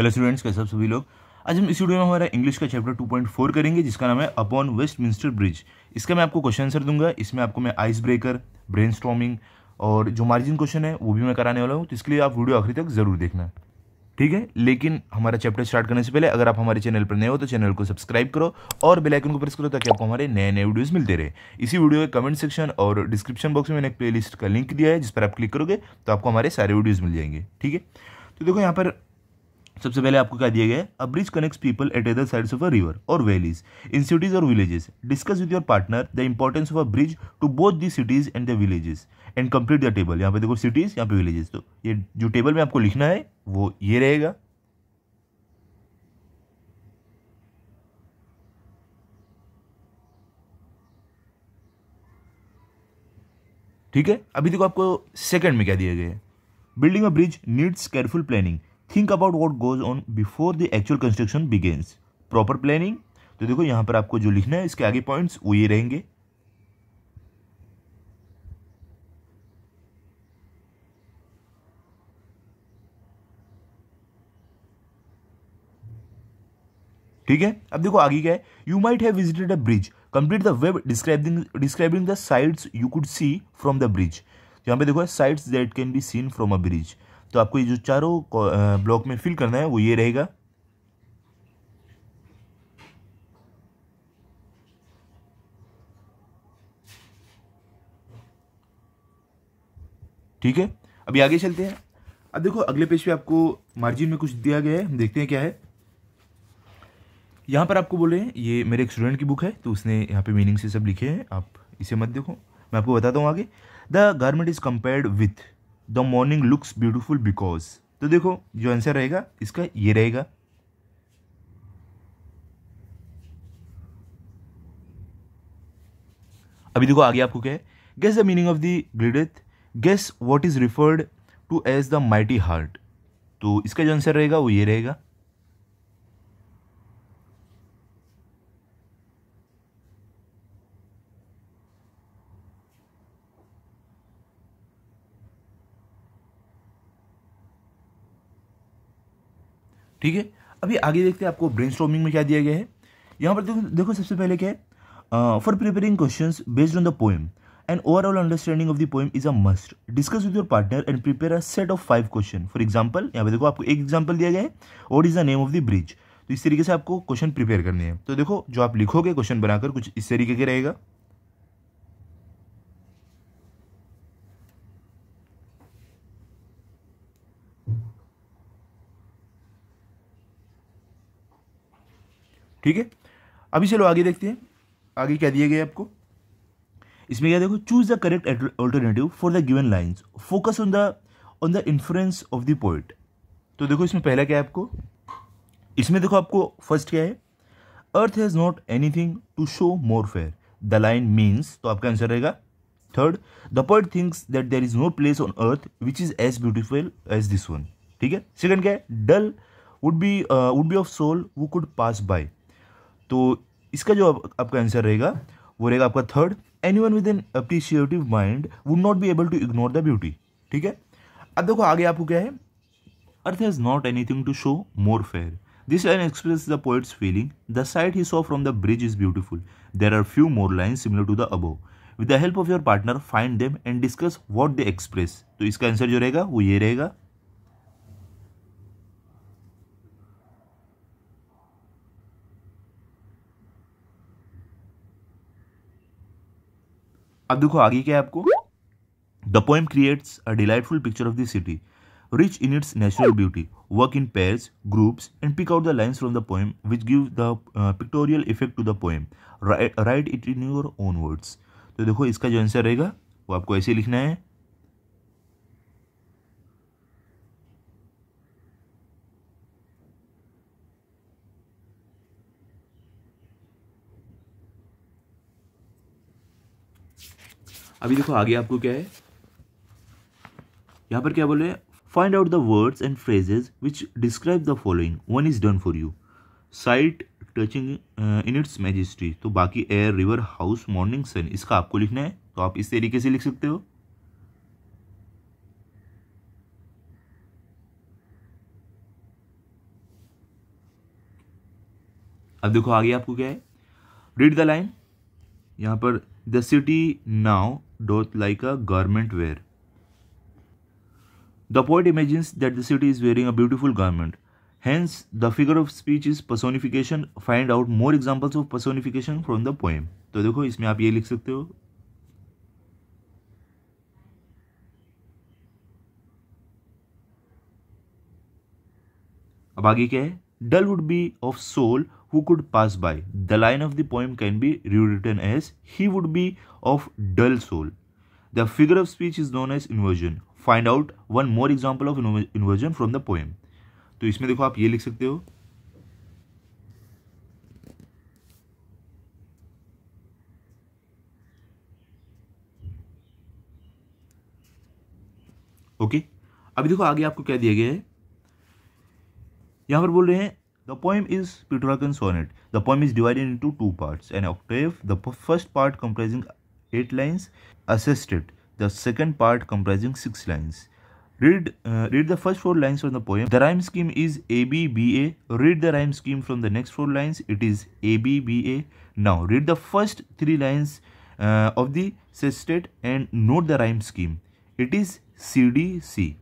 Hello students कैसे सभी लोग आज हम इस वीडियो में हमारा इंग्लिश का चैप्टर 2.4 करेंगे जिसका नाम है अपॉन वेस्ट मिंस्टर ब्रिज इसका मैं आपको क्वेश्चन आंसर दूंगा इसमें आपको मैं आइस ब्रेकर ब्रेन और जो मार्जिन क्वेश्चन है वो भी मैं कराने वाला हूँ तो इसके लिए आप वीडियो आखिरी तक जरूर देखना ठीक है लेकिन हमारा चैप्टर स्टार्ट करने से पहले अगर आप हमारे चैनल पर नए हो तो चैनल को सब्सक्राइब करो और बेल आइकन को प्रेस करो ताकि आपको हमारे नए नए वीडियोस मिलते रहे इसी वीडियो के कमेंट सेक्शन और डिस्क्रिप्शन बॉक्स में मैंने एक प्लेलिस्ट का लिंक दिया है जिस पर आप क्लिक करोगे तो आपको हमारे सारे वीडियोज़ मिल जाएंगे ठीक है तो देखो यहाँ पर सबसे पहले आपको क्या दिया गया है a bridge connects people at other sides of a river or valleys in cities or villages discuss with your partner the importance of a bridge to both the cities and the villages and complete the table यहाँ पे देखो cities यहाँ पे villages तो ये जो table में आपको लिखना है वो ये रहेगा ठीक है अभी देखो आपको सेकंड में क्या दिया गया है building a bridge needs careful planning think about what goes on before the actual construction begins proper planning तो देखो यहां पर आपको जो लिखना है इसके आगे पॉइंट्स वो ये रहेंगे ठीक है अब देखो आगे क्या है you might have visited a bridge complete the web describing describing the sights you could see from the bridge यहां पे देखो sights that can be seen from a bridge तो आपको ये जो चारों ब्लॉक में फिल करना है वो ये रहेगा ठीक है अभी आगे चलते हैं अब देखो अगले पेज पे आपको मार्जिन में कुछ दिया गया है हम देखते हैं क्या है यहाँ पर आपको बोले हैं ये मेरे एक स्टूडेंट की बुक है तो उसने यहाँ पे मीनिंग से सब लिखे हैं आप इसे मत देखो मैं आपको बताता हूँ आगे the garment is compared with the morning looks beautiful because तो देखो जो आंसर रहेगा इसका ये रहेगा अभी देखो आगे आपको क्या है guess the meaning of the greedeth guess what is referred to as the mighty heart तो इसका जो आंसर रहेगा वो ये रहेगा ठीक है अभी आगे देखते हैं आपको ब्रेन में क्या दिया गया है यहाँ पर देखो देखो सबसे पहले क्या है for preparing question based on the poem and overall understanding of the poem is a must discuss with your partner and prepare a set of five question for example यहाँ पे देखो आपको एक एग्जाम्पल दिया गया है what is the name of the bridge तो इस तरीके से आपको क्वेश्चन प्रिपेयर करने हैं तो देखो जो आप लिखोगे क्वेश्चन बनाकर कुछ इस तरीके के रहेगा ठीक है अभी चलो आगे देखते हैं आगे क्या दिया गया आपको इसमें क्या देखो choose the correct alternative for the given lines focus on the on the influence of the poet तो देखो इसमें पहला क्या है आपको इसमें देखो आपको फर्स्ट क्या है earth has not anything to show more fair the line means तो आपका आंसर रहेगा third the poet thinks that there is no place on earth which is as beautiful as this one ठीक है second क्या है dull would be would be of soul वो could pass by तो इसका जो आपका आंसर रहेगा वो रहेगा आपका third any one with an appreciative mind would not be able to ignore the beauty ठीक है अब देखो आगे आपको क्या है earth has not anything to show more fair this line express the poet's feeling the sight he saw from the bridge is beautiful there are few more line similar to the above with the help of your partner find them and discuss what they express तो इसका answer जो रहेगा वो ये रहेगा अब देखो आगे क्या है आपको the poem creates a delightful picture of the city rich in its natural beauty work in pairs groups and pick out the lines from the poem which give the pictorial effect to the poem write it in your own words तो देखो इसका जो answer रहेगा वो आपको ऐसे लिखना है अभी देखो आगे आपको क्या है यहाँ पर क्या बोल रहे हैं find out the words and phrases which describe the following one is done for you sight touching in its majesty तो बाकी air river house morning sun इसका आपको लिखना है तो आप इस तरीके से लिख सकते हो अब देखो आगे आपको क्या है रीड द लाइन यहां पर the city now doth like a garment wear. The poet imagines that the city is wearing a beautiful garment. Hence, the figure of speech is personification. Find out more examples of personification from the poem. तो देखो इसमें आप ये लिख सकते हो अब आगे क्या है dull would be of soul who could pass by. The line of the poem can be rewritten as He would be of dull soul. The figure of speech is known as inversion. Find out one more example of inversion from the poem. तो इसमें देखो आप ये लिख सकते हो okay okay? अभी देखो आगे आपको क्या दिया गया है यहां पर बोल रहे हैं The poem is Petrarchan sonnet. The poem is divided into two parts, an octave, the first part comprising 8 lines, assisted, the second part comprising 6 lines. Read, uh, read the first four lines from the poem. The rhyme scheme is ABBA. Read the rhyme scheme from the next four lines. It is ABBA. Now read the first three lines uh, of the sestet and note the rhyme scheme. It is CDC.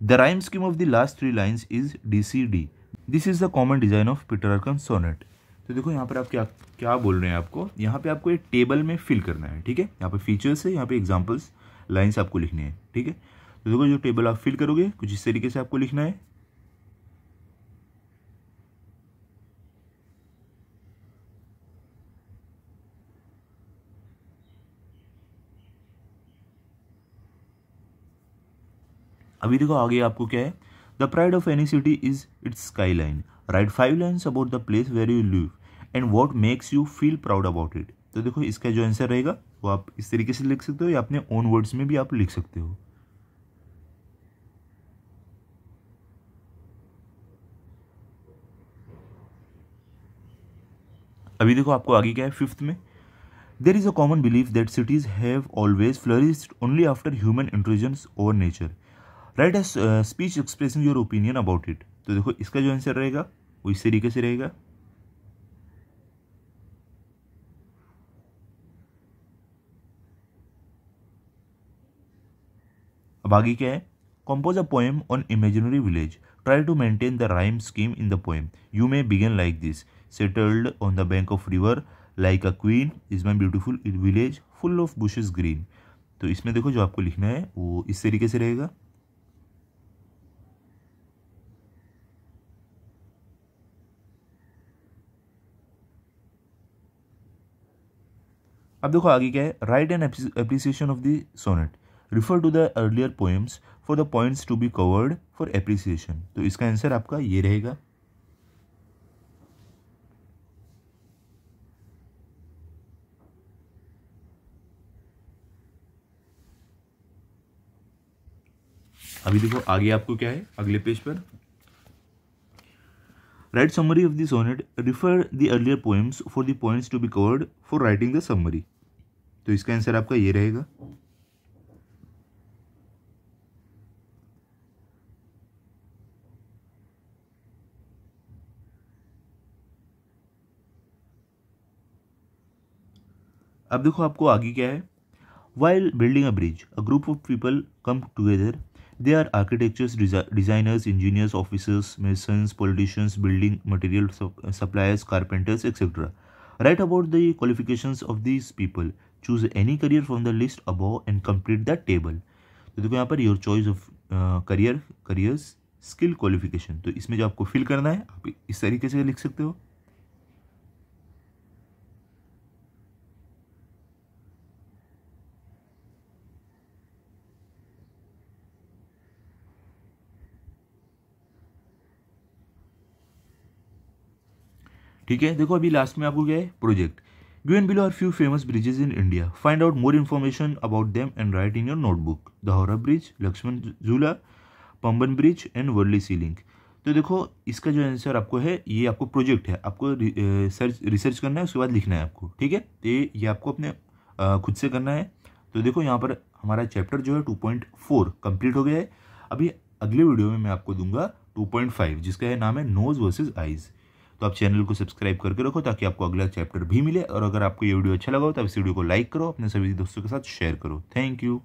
The rhyme scheme of the last three lines is DCD. This is the common design of Petrarchan sonnet तो देखो यहाँ पर आप क्या क्या बोल रहे हैं आपको यहाँ पे आपको एक टेबल में फिल करना है ठीक है यहाँ पे फीचर्स है यहाँ पे एग्जांपल्स लाइंस आपको लिखनी है ठीक है तो देखो जो टेबल आप फिल करोगे कुछ इस तरीके से आपको लिखना है अभी देखो आगे आपको क्या है The pride of any city is its skyline. Write five lines about the place where you live and what makes you feel proud about it तो देखो इसका जो आंसर रहेगा वो आप इस तरीके से लिख सकते हो या अपने ओन वर्ड्स में भी आप लिख सकते हो अभी देखो आपको आगे क्या है फिफ्थ में there is a common belief that cities have always flourished only after human intelligence over nature write speech expressing your opinion about it तो देखो इसका जो आंसर रहेगा वो इस तरीके से रहेगा अब आगे क्या है compose a poem on imaginary village try to maintain the rhyme scheme in the poem you may begin like this settled on the bank of river like a queen is my beautiful village full of bushes green तो इसमें देखो जो आपको लिखना है वो इस तरीके से रहेगा अब देखो आगे क्या है write an appreciation of the sonnet refer to the earlier poems for the points to be covered for appreciation तो इसका आंसर आपका ये रहेगा अभी देखो आगे आपको क्या है अगले पेज पर write summary of the sonnet refer the earlier poems for the points to be covered for writing the summary तो इसका आंसर आपका ये रहेगा अब देखो आपको आगे क्या है while building a bridge a group of people come together they are architectures designers engineers officers masons politicians building material suppliers carpenters etcetera write about the qualifications of this people choose any career from the list above and complete the table तो देखो यहाँ पर your choice of career careers skill qualification तो इसमें जो आपको fill करना है आप इस तरीके से लिख सकते हो ठीक है देखो अभी लास्ट में आपको क्या है project Given below are few famous bridges in India. Find out more information about them and write in your notebook. The Howrah Bridge, Lakshman Jula, Pamban Bridge and Worli Sea Link. तो देखो इसका जो answer आपको है ये आपको project है आपको रिसर्च रिसर्च करना है उसके बाद लिखना है आपको ठीक है तो ये ये आपको अपने आ, खुद से करना है तो देखो यहाँ पर हमारा चैप्टर जो है 2.4 कंप्लीट हो गया है अभी अगले वीडियो में मैं आपको दूंगा 2.5 जिसका है नाम है नोज़ वर्सेस आइज़ तो आप चैनल को सब्सक्राइब करके रखो ताकि आपको अगला चैप्टर भी मिले और अगर आपको ये वीडियो अच्छा लगा हो तो आप इस वीडियो को लाइक करो अपने सभी दोस्तों के साथ शेयर करो थैंक यू